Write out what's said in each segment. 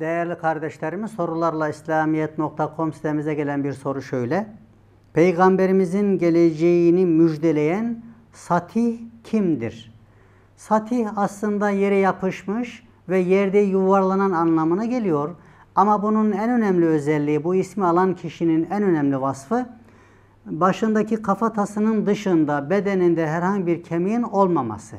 Değerli kardeşlerimiz sorularla İslamiyet.com sitemize gelen bir soru şöyle. Peygamberimizin geleceğini müjdeleyen satih kimdir? Satih aslında yere yapışmış ve yerde yuvarlanan anlamına geliyor. Ama bunun en önemli özelliği, bu ismi alan kişinin en önemli vasfı, başındaki kafatasının dışında bedeninde herhangi bir kemiğin olmaması.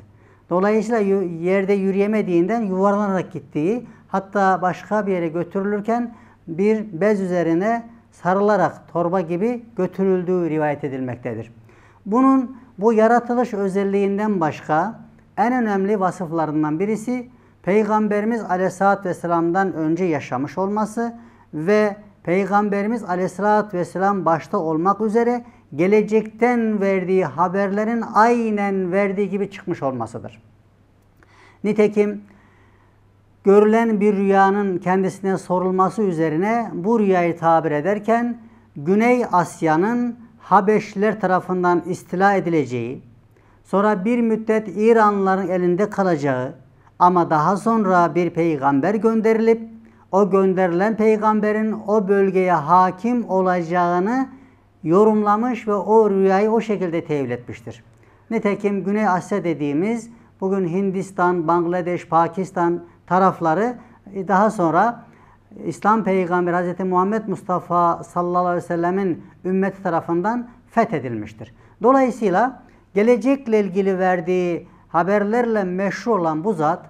Dolayısıyla yerde yürüyemediğinden yuvarlanarak gittiği, hatta başka bir yere götürülürken bir bez üzerine sarılarak torba gibi götürüldüğü rivayet edilmektedir. Bunun bu yaratılış özelliğinden başka en önemli vasıflarından birisi Peygamberimiz Aleyhisselatü Vesselam'dan önce yaşamış olması ve Peygamberimiz Aleyhisselatü Vesselam başta olmak üzere gelecekten verdiği haberlerin aynen verdiği gibi çıkmış olmasıdır. Nitekim görülen bir rüyanın kendisine sorulması üzerine bu rüyayı tabir ederken Güney Asya'nın Habeşliler tarafından istila edileceği, sonra bir müddet İranlıların elinde kalacağı ama daha sonra bir peygamber gönderilip o gönderilen peygamberin o bölgeye hakim olacağını yorumlamış ve o rüyayı o şekilde tevil etmiştir. Nitekim Güney Asya dediğimiz bugün Hindistan, Bangladeş, Pakistan tarafları e, daha sonra İslam Peygamberi Hz. Muhammed Mustafa sallallahu aleyhi ve sellemin ümmeti tarafından fethedilmiştir. Dolayısıyla gelecekle ilgili verdiği haberlerle meşhur olan bu zat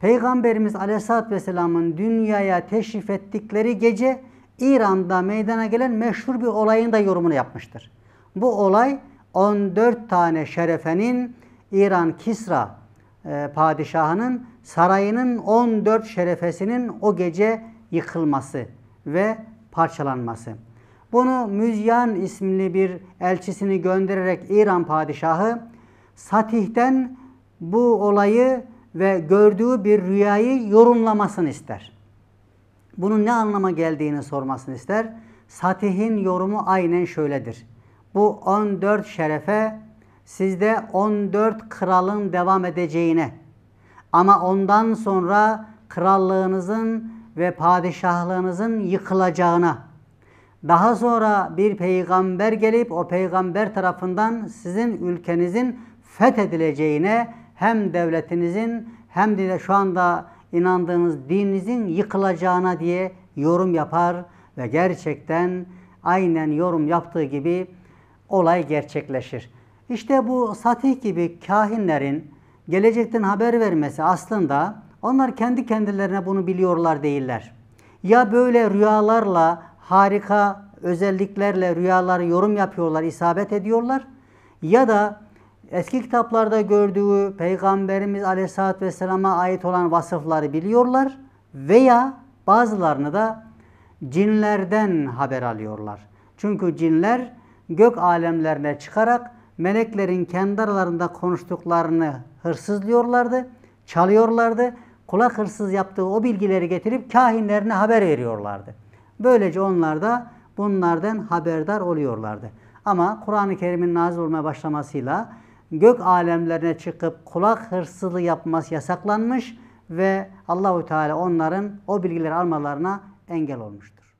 Peygamberimiz Aleyhisselatü Vesselam'ın dünyaya teşrif ettikleri gece İran'da meydana gelen meşhur bir olayın da yorumunu yapmıştır. Bu olay 14 tane şerefenin İran Kisra e, padişahının sarayının 14 şerefesinin o gece yıkılması ve parçalanması. Bunu Müzyan isimli bir elçisini göndererek İran padişahı Satih'ten bu olayı ve gördüğü bir rüyayı yorumlamasını ister bunun ne anlama geldiğini sormasını ister. Satih'in yorumu aynen şöyledir. Bu 14 şerefe sizde 14 kralın devam edeceğine ama ondan sonra krallığınızın ve padişahlığınızın yıkılacağına daha sonra bir peygamber gelip o peygamber tarafından sizin ülkenizin fethedileceğine hem devletinizin hem de şu anda inandığınız dininizin yıkılacağına diye yorum yapar ve gerçekten aynen yorum yaptığı gibi olay gerçekleşir. İşte bu Satih gibi kahinlerin gelecekten haber vermesi aslında onlar kendi kendilerine bunu biliyorlar değiller. Ya böyle rüyalarla harika özelliklerle rüyaları yorum yapıyorlar, isabet ediyorlar ya da eski kitaplarda gördüğü Peygamberimiz Aleyhisselatü Vesselam'a ait olan vasıfları biliyorlar veya bazılarını da cinlerden haber alıyorlar. Çünkü cinler gök alemlerine çıkarak meleklerin kendi aralarında konuştuklarını hırsızlıyorlardı, çalıyorlardı. Kulak hırsız yaptığı o bilgileri getirip kahinlerine haber veriyorlardı. Böylece onlar da bunlardan haberdar oluyorlardı. Ama Kur'an-ı Kerim'in nazil olmaya başlamasıyla gök alemlerine çıkıp kulak hırsızlığı yapması yasaklanmış ve Allahu Teala onların o bilgileri almalarına engel olmuştur.